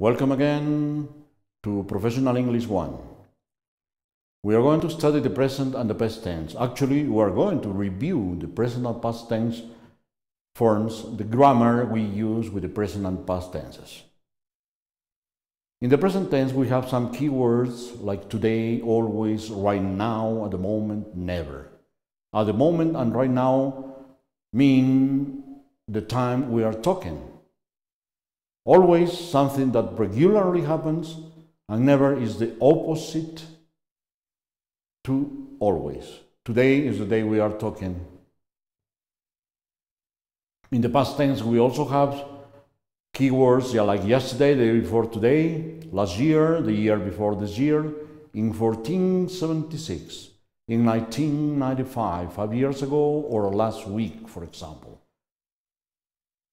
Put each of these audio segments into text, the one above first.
Welcome again to Professional English 1. We are going to study the present and the past tense. Actually, we are going to review the present and past tense forms, the grammar we use with the present and past tenses. In the present tense, we have some keywords like today, always, right now, at the moment, never. At the moment and right now mean the time we are talking Always something that regularly happens and never is the opposite to always. Today is the day we are talking. In the past tense, we also have keywords yeah, like yesterday, the day before today, last year, the year before this year, in 1476, in 1995, five years ago, or last week, for example.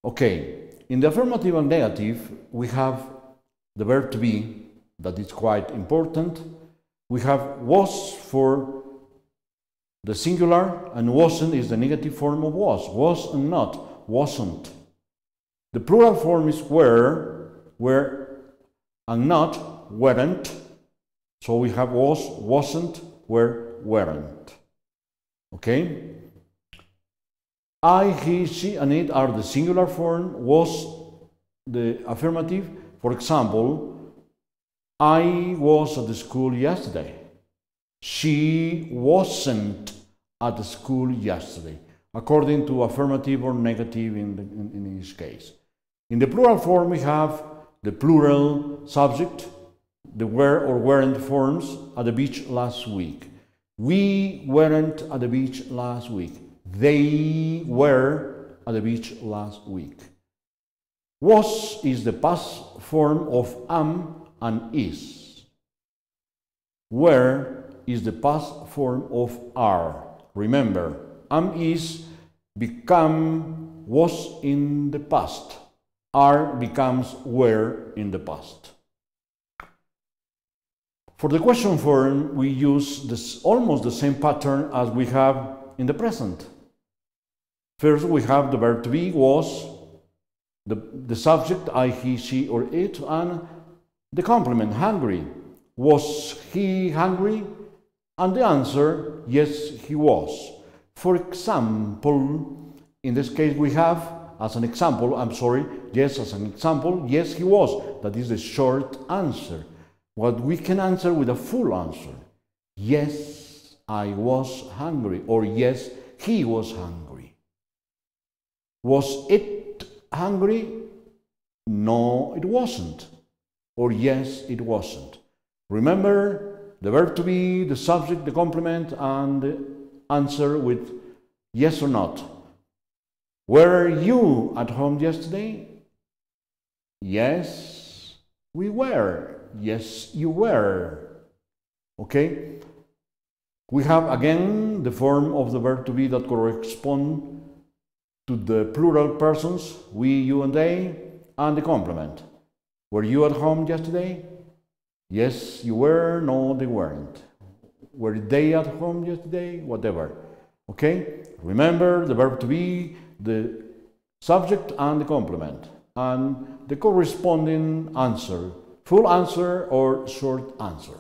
Okay, in the affirmative and negative, we have the verb to be, that is quite important. We have was for the singular, and wasn't is the negative form of was. Was and not, wasn't. The plural form is were, were and not, weren't. So we have was, wasn't, were, weren't. Okay? I, he, she, and it are the singular form, was the affirmative. For example, I was at the school yesterday. She wasn't at the school yesterday, according to affirmative or negative in, the, in, in this case. In the plural form, we have the plural subject, the were or weren't forms at the beach last week. We weren't at the beach last week. They were at the beach last week. Was is the past form of am and is. Where is the past form of are. Remember, am is become was in the past. Are becomes were in the past. For the question form, we use this, almost the same pattern as we have in the present. First, we have the verb to be was, the, the subject, I, he, she, or it, and the complement, hungry. Was he hungry? And the answer, yes, he was. For example, in this case, we have, as an example, I'm sorry, yes, as an example, yes, he was. That is the short answer. What we can answer with a full answer. Yes, I was hungry, or yes, he was hungry. Was it hungry? No, it wasn't. Or yes, it wasn't. Remember the verb to be, the subject, the complement, and the answer with yes or not. Were you at home yesterday? Yes, we were. Yes, you were. Okay? We have again the form of the verb to be that correspond to the plural persons, we, you, and they, and the complement. Were you at home yesterday? Yes, you were. No, they weren't. Were they at home yesterday? Whatever. Okay? Remember the verb to be, the subject, and the complement, and the corresponding answer full answer or short answer.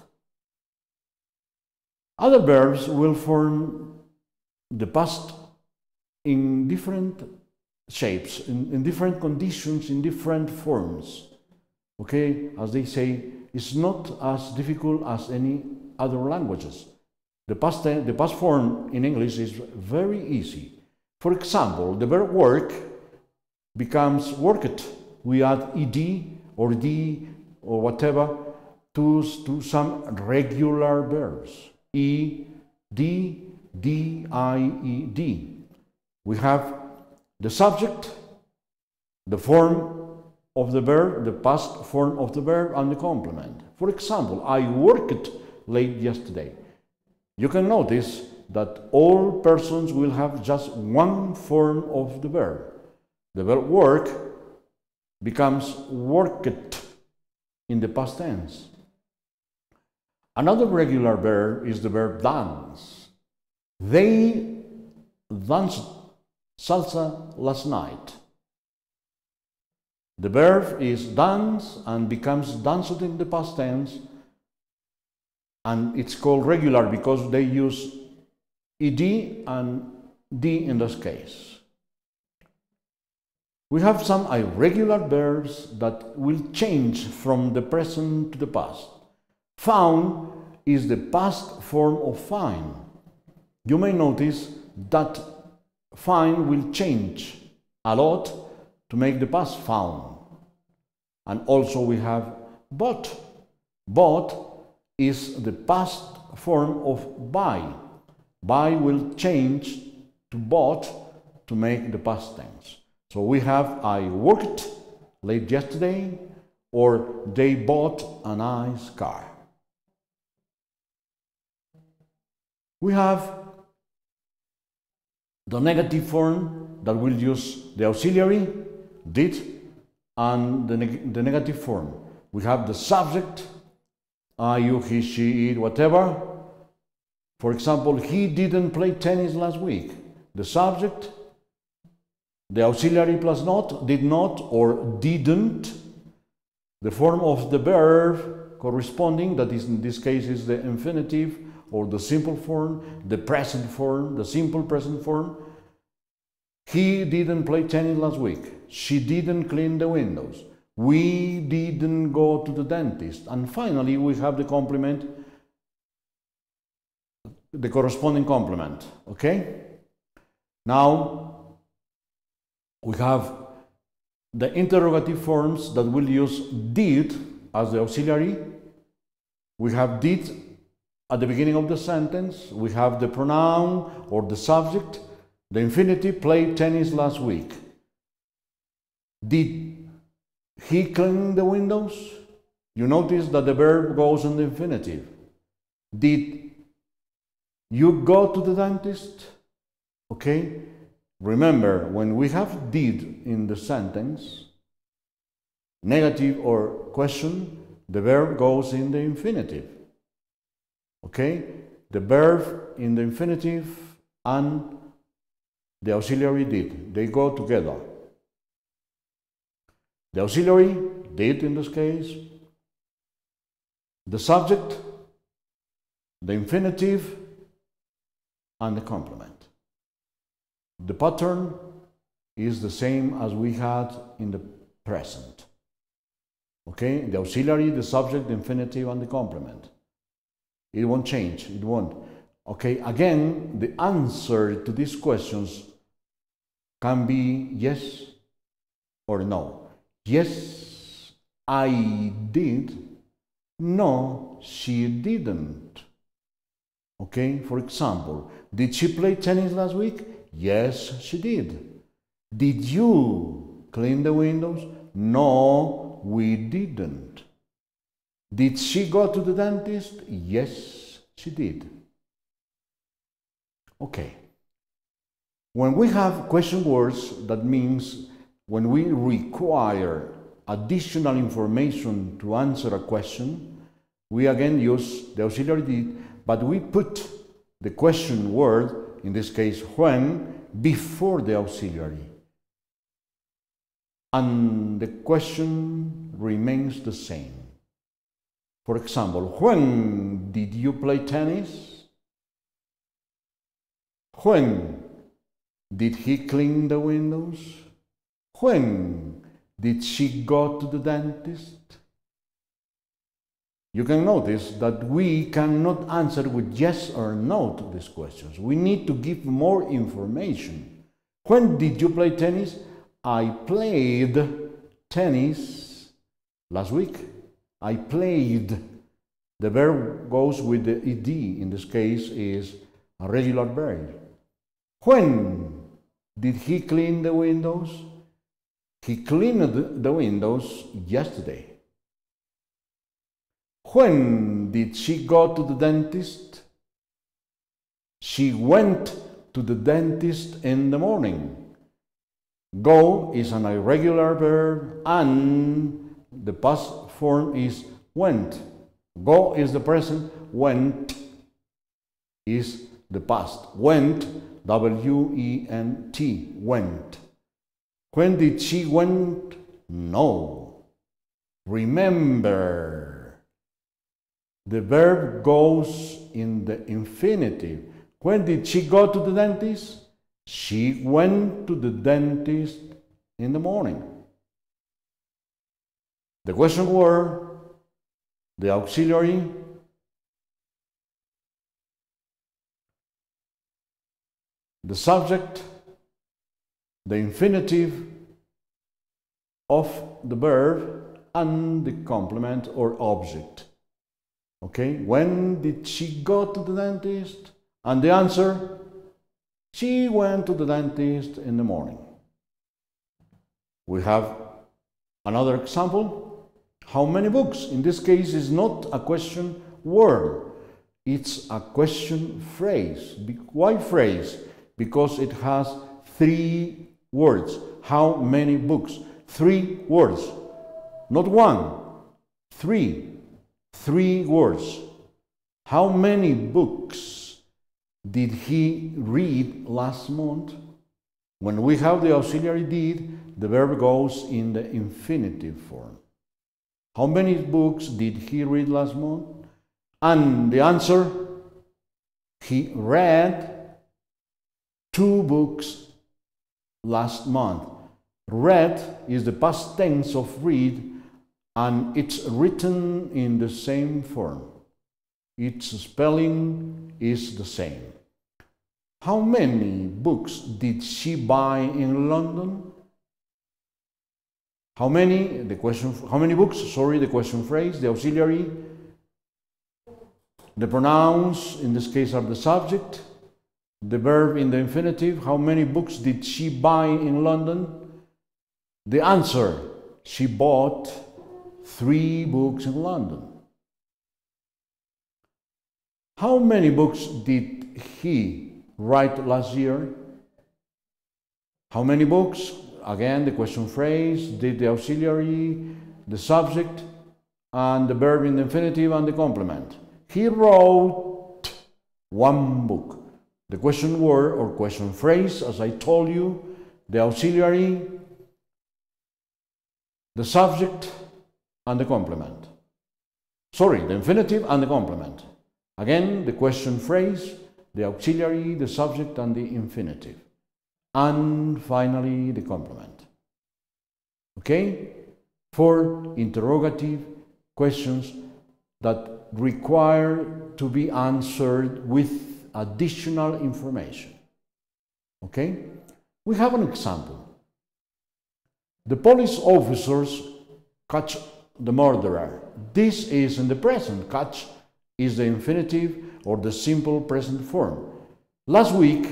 Other verbs will form the past in different shapes, in, in different conditions, in different forms. Okay, as they say, it's not as difficult as any other languages. The past, the past form in English is very easy. For example, the verb work becomes worked. We add ed or d or whatever to, to some regular verbs. E, d, d, i, e, d. We have the subject, the form of the verb, the past form of the verb, and the complement. For example, I worked late yesterday. You can notice that all persons will have just one form of the verb. The verb work becomes worked in the past tense. Another regular verb is the verb dance. They danced salsa last night. The verb is dance and becomes danced in the past tense, and it's called regular because they use ed and d in this case. We have some irregular verbs that will change from the present to the past. Found is the past form of find. You may notice that fine will change a lot to make the past found. And also we have bought. Bought is the past form of buy. Buy will change to bought to make the past tense. So we have I worked late yesterday or they bought a nice car. We have the negative form that will use the auxiliary, did, and the, neg the negative form. We have the subject, I, you, he, she, it, whatever. For example, he didn't play tennis last week. The subject, the auxiliary plus not, did not, or didn't. The form of the verb corresponding, that is in this case is the infinitive, or the simple form, the present form, the simple present form. He didn't play tennis last week. She didn't clean the windows. We didn't go to the dentist. And finally, we have the complement, the corresponding complement. Okay? Now, we have the interrogative forms that we will use did as the auxiliary. We have did at the beginning of the sentence, we have the pronoun or the subject, the infinitive played tennis last week. Did he clean the windows? You notice that the verb goes in the infinitive. Did you go to the dentist? Okay? Remember, when we have did in the sentence, negative or question, the verb goes in the infinitive. Okay? The verb in the infinitive and the auxiliary did. They go together. The auxiliary did in this case. The subject, the infinitive, and the complement. The pattern is the same as we had in the present. Okay, the auxiliary, the subject, the infinitive, and the complement. It won't change. It won't. Okay, again, the answer to these questions can be yes or no. Yes, I did. No, she didn't. Okay, for example, did she play tennis last week? Yes, she did. Did you clean the windows? No, we didn't. Did she go to the dentist? Yes, she did. Okay. When we have question words, that means when we require additional information to answer a question, we again use the auxiliary did, but we put the question word, in this case when, before the auxiliary. And the question remains the same. For example, when did you play tennis? When did he clean the windows? When did she go to the dentist? You can notice that we cannot answer with yes or no to these questions. We need to give more information. When did you play tennis? I played tennis last week. I played. The verb goes with the ed, in this case is a regular verb. When did he clean the windows? He cleaned the windows yesterday. When did she go to the dentist? She went to the dentist in the morning. Go is an irregular verb and the past form is went. Go is the present, went is the past. Went, W-E-N-T, went. When did she went? No. Remember. The verb goes in the infinitive. When did she go to the dentist? She went to the dentist in the morning. The question word, the auxiliary, the subject, the infinitive of the verb, and the complement or object. Okay, when did she go to the dentist? And the answer, she went to the dentist in the morning. We have another example. How many books? In this case, is not a question word. It's a question phrase. Why phrase? Because it has three words. How many books? Three words. Not one. Three. Three words. How many books did he read last month? When we have the auxiliary did, the verb goes in the infinitive form. How many books did he read last month? And the answer he read two books last month. Read is the past tense of read, and it's written in the same form. Its spelling is the same. How many books did she buy in London? How many, the question, how many books, sorry, the question phrase, the auxiliary, the pronouns, in this case are the subject, the verb in the infinitive, how many books did she buy in London? The answer, she bought three books in London. How many books did he write last year? How many books? again, the question phrase, did the auxiliary, the subject, and the verb in the infinitive and the complement. He wrote one book. The question word or question phrase, as I told you, the auxiliary, the subject, and the complement. Sorry, the infinitive and the complement. Again, the question phrase, the auxiliary, the subject, and the infinitive. And finally, the complement. Okay? Four interrogative questions that require to be answered with additional information. Okay? We have an example. The police officers catch the murderer. This is in the present. Catch is the infinitive or the simple present form. Last week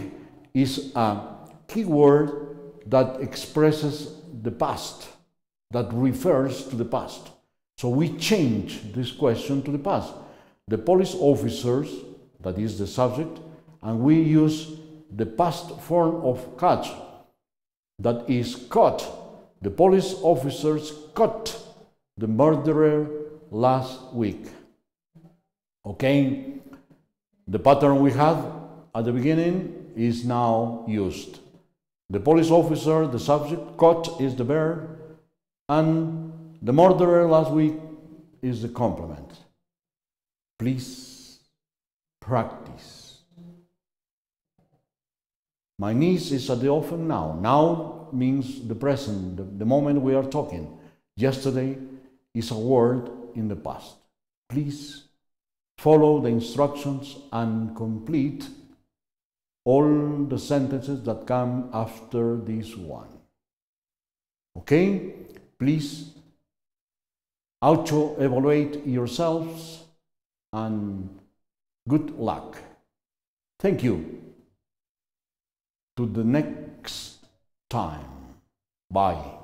is a keyword that expresses the past, that refers to the past. So we change this question to the past. The police officers, that is the subject, and we use the past form of catch, that is caught. The police officers caught the murderer last week. Okay? The pattern we had at the beginning is now used. The police officer, the subject, caught is the bear, and the murderer last week is the complement. Please practice. My niece is at the orphan now. Now means the present, the, the moment we are talking. Yesterday is a word in the past. Please follow the instructions and complete all the sentences that come after this one. Okay? Please auto evaluate yourselves and good luck. Thank you. To the next time. Bye.